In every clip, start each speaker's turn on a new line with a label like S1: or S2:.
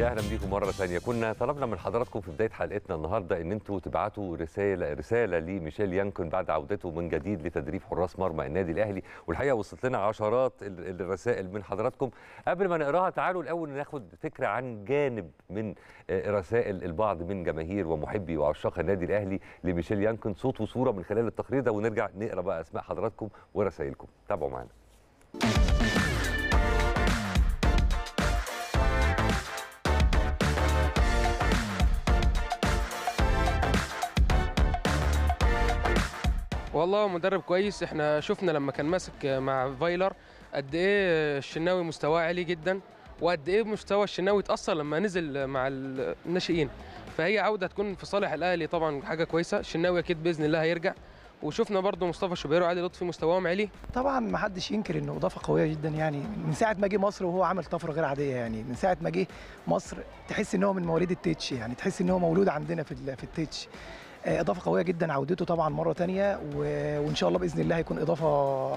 S1: يا اهلا بيكم مره ثانيه كنا طلبنا من حضراتكم في بدايه حلقتنا النهارده ان انتم تبعتوا رساله رساله لميشيل يانكن بعد عودته من جديد لتدريب حراس مرمى النادي الاهلي والحقيقه وصلت لنا عشرات الرسائل من حضراتكم قبل ما نقراها تعالوا الاول ناخد فكره عن جانب من آه، رسائل البعض من جماهير ومحبي وعشاق النادي الاهلي لميشيل يانكن صوت وصوره من خلال التقرير ده ونرجع نقرا بقى اسماء حضراتكم ورسائلكم تابعوا معانا
S2: والله مدرب كويس احنا شفنا لما كان ماسك مع فايلر قد ايه الشناوي مستواه عالي جدا وقد ايه مستوى الشناوي اتاثر لما نزل مع الناشئين فهي عوده تكون في صالح الاهلي طبعا حاجه كويسه الشناوي اكيد باذن الله هيرجع وشفنا برضو مصطفى شوبير وعلي لطفي مستواهم عالي
S3: طبعا ما حدش ينكر انه اضافه قويه جدا يعني من ساعه ما جه مصر وهو عمل طفره غير عاديه يعني من ساعه ما جه مصر تحس ان هو من مواليد التيتش يعني تحس ان هو مولود عندنا في في آه، اضافه قويه جدا عودته طبعا مره ثانيه وان شاء الله باذن الله هيكون اضافه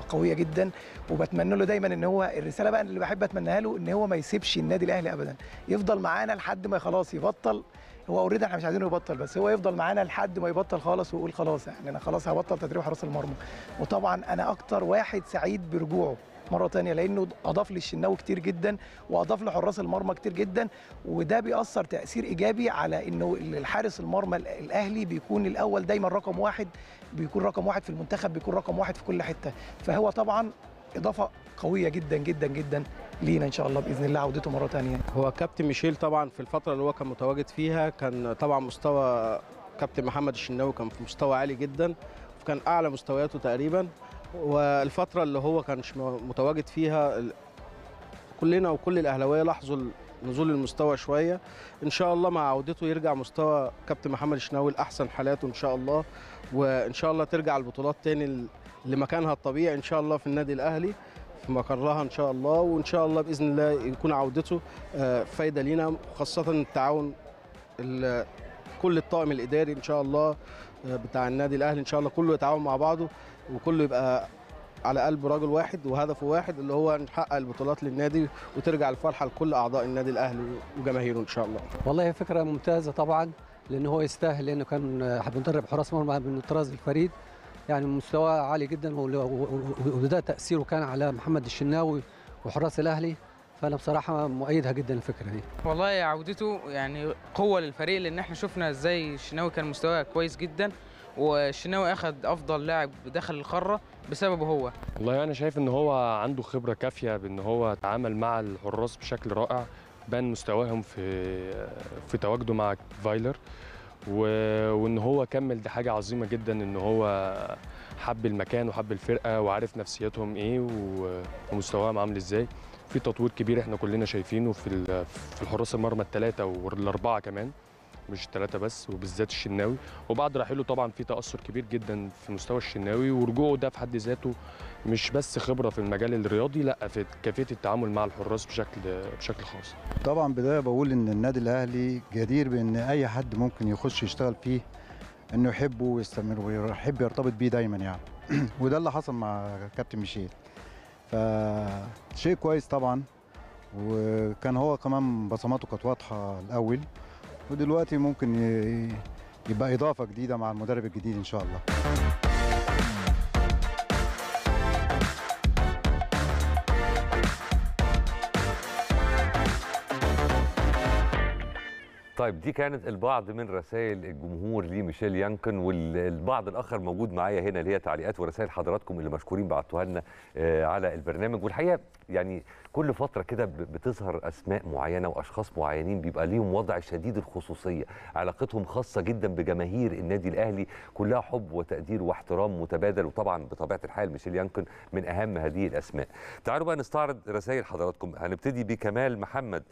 S3: قويه جدا وبتمنى له دايما ان هو الرساله بقى اللي بحب اتمناها له ان هو ما يسيبش النادي الاهلي ابدا يفضل معانا لحد ما خلاص يبطل هو اوريدي احنا مش عايزينه يبطل بس هو يفضل معانا لحد ما يبطل خالص ويقول خلاص يعني انا خلاص هبطل تدريب حراس المرمى وطبعا انا اكتر واحد سعيد برجوعه مره ثانيه لانه اضاف للشناوي كتير جدا واضاف لحراس المرمى كتير جدا وده بيأثر تأثير ايجابي على انه الحارس المرمى الاهلي بيكون الاول دايما رقم واحد بيكون رقم واحد في المنتخب بيكون رقم واحد في كل حته فهو طبعا اضافه قويه جدا جدا جدا لينا ان شاء الله باذن الله عودته مره ثانيه هو كابتن ميشيل
S2: طبعا في الفتره اللي هو كان متواجد فيها كان طبعا مستوى كابتن محمد الشناوي كان في مستوى عالي جدا وكان اعلى مستوياته تقريبا والفترة اللي هو كانش متواجد فيها كلنا وكل الأهلاوية لاحظوا نزول المستوى شوية إن شاء الله مع عودته يرجع مستوى كابتن محمد الشناوي لأحسن حالاته إن شاء الله وإن شاء الله ترجع البطولات تاني لمكانها الطبيعي إن شاء الله في النادي الأهلي في مقرها ان شاء الله وان شاء الله باذن الله يكون عودته آه، فايده لينا خاصه التعاون كل الطاقم الاداري ان شاء الله آه، بتاع النادي الاهلي ان شاء الله كله يتعاون مع بعضه وكله يبقى على قلب رجل واحد وهدفه واحد اللي هو نحقق البطولات للنادي وترجع الفرحه لكل اعضاء النادي الاهلي
S3: وجماهيره ان شاء الله. والله فكره ممتازه طبعا لان هو يستاهل لانه كان مدرب حراس مرمى من الطراز الفريد يعني مستواه عالي جدا وده تاثيره كان على محمد الشناوي وحراس الاهلي فانا بصراحه مؤيدها جدا الفكره دي
S2: والله عودته يعني قوه للفريق لان احنا شفنا ازاي الشناوي كان مستواه كويس جدا والشناوي اخذ افضل لاعب داخل القاره بسببه هو
S3: والله انا شايف ان هو عنده خبره كافيه بان هو تعامل مع الحراس بشكل رائع بان مستواهم في في تواجده مع فايلر و... وان هو كمل دي حاجه عظيمه جدا ان هو حب المكان وحب الفرقه وعارف نفسيتهم ايه و... ومستواهم عامل ازاي في تطوير كبير احنا كلنا شايفينه في ال... في الحراس المرمى الثلاثه والاربعه كمان مش الثلاثه بس وبالذات الشناوي وبعد رحيله طبعا في تاثر كبير جدا في مستوى الشناوي ورجوعه ده في حد ذاته مش بس خبره في المجال الرياضي لا في كيفيه التعامل مع الحراس بشكل بشكل خاص. طبعا بدايه بقول ان النادي الاهلي جدير بان اي حد ممكن يخش يشتغل فيه انه يحبه ويستمر ويحب يرتبط بيه دايما يعني وده اللي حصل مع كابتن ميشيل. فشيء كويس طبعا وكان هو كمان بصماته كانت واضحه الاول ودلوقتي ممكن يبقى اضافه جديده مع المدرب الجديد ان شاء الله
S1: طيب دي كانت البعض من رسائل الجمهور لميشيل يانكن والبعض الاخر موجود معايا هنا اللي هي تعليقات ورسائل حضراتكم اللي مشكورين بعتوها لنا آه، على البرنامج والحقيقه يعني كل فتره كده بتظهر اسماء معينه واشخاص معينين بيبقى ليهم وضع شديد الخصوصيه علاقتهم خاصه جدا بجماهير النادي الاهلي كلها حب وتقدير واحترام متبادل وطبعا بطبيعه الحال ميشيل يانكن من اهم هذه الاسماء تعالوا بقى نستعرض رسائل حضراتكم هنبتدي بكمال محمد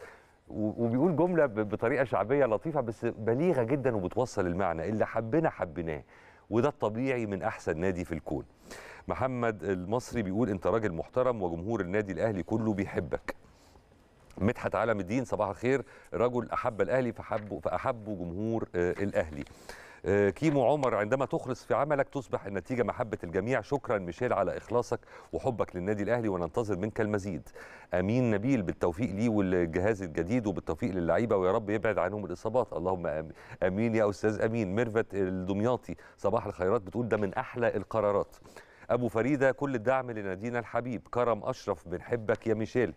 S1: وبيقول جمله بطريقه شعبيه لطيفه بس بليغه جدا وبتوصل المعنى اللي حبنا حبيناه وده الطبيعي من احسن نادي في الكون محمد المصري بيقول انت راجل محترم وجمهور النادي الاهلي كله بيحبك مدحت عالم الدين صباح الخير رجل احب الاهلي فحبه فاحبه جمهور آه، الاهلي آه، كيمو عمر عندما تخلص في عملك تصبح النتيجه محبه الجميع شكرا ميشيل على اخلاصك وحبك للنادي الاهلي وننتظر منك المزيد امين نبيل بالتوفيق ليه والجهاز الجديد وبالتوفيق للعيبه ويا رب يبعد عنهم الاصابات اللهم امين يا استاذ امين ميرفت الدمياطي صباح الخيرات بتقول ده من احلى القرارات ابو فريده كل الدعم لنادينا الحبيب كرم اشرف بنحبك يا ميشيل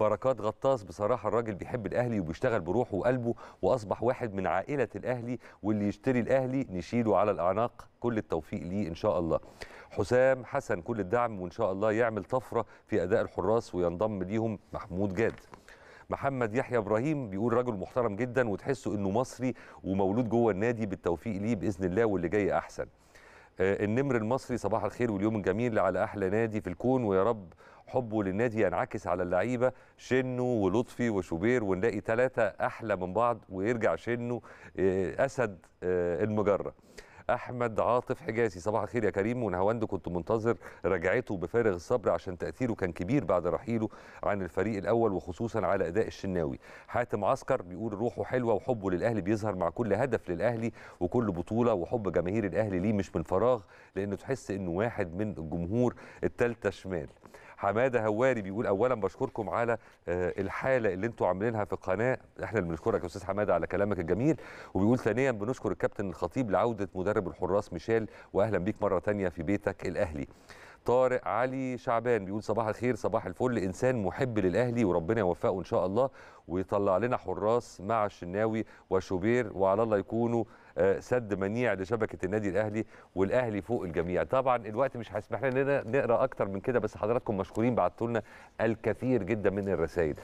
S1: بركات غطاس بصراحه الراجل بيحب الاهلي وبيشتغل بروحه وقلبه واصبح واحد من عائله الاهلي واللي يشتري الاهلي نشيله على الاعناق كل التوفيق ليه ان شاء الله حسام حسن كل الدعم وان شاء الله يعمل طفره في اداء الحراس وينضم ليهم محمود جاد محمد يحيى ابراهيم بيقول راجل محترم جدا وتحسه انه مصري ومولود جوه النادي بالتوفيق ليه باذن الله واللي جاي احسن آه، النمر المصري صباح الخير واليوم الجميل على احلى نادي في الكون ويا رب حبه للنادي ينعكس على اللعيبه شنو ولطفي وشوبير ونلاقي ثلاثه احلى من بعض ويرجع شنو آه، اسد آه، المجره احمد عاطف حجازي صباح الخير يا كريم ونهواند كنت منتظر رجعته بفارغ الصبر عشان تاثيره كان كبير بعد رحيله عن الفريق الاول وخصوصا على اداء الشناوي حاتم عسكر بيقول روحه حلوه وحبه للاهلي بيظهر مع كل هدف للاهلي وكل بطوله وحب جماهير الاهلي ليه مش من فراغ لانه تحس انه واحد من الجمهور الثالثه شمال حماده هواري بيقول اولا بشكركم على آه، الحاله اللي انتم عاملينها في القناه احنا اللي بنشكرك يا استاذ حماده على كلامك الجميل وبيقول ثانيا بنشكر الكابتن الخطيب لعوده مدرب الحراس ميشيل واهلا بيك مره ثانيه في بيتك الاهلي طارق علي شعبان بيقول صباح الخير صباح الفل انسان محب للاهلي وربنا يوفقه ان شاء الله ويطلع لنا حراس مع الشناوي وشوبير وعلى الله يكونوا آه، سد منيع لشبكه النادي الاهلي والاهلي فوق الجميع طبعا الوقت مش هيسمح لنا نقرا اكتر من كده بس حضراتكم مشكورين بعتوا لنا الكثير جدا من الرسائل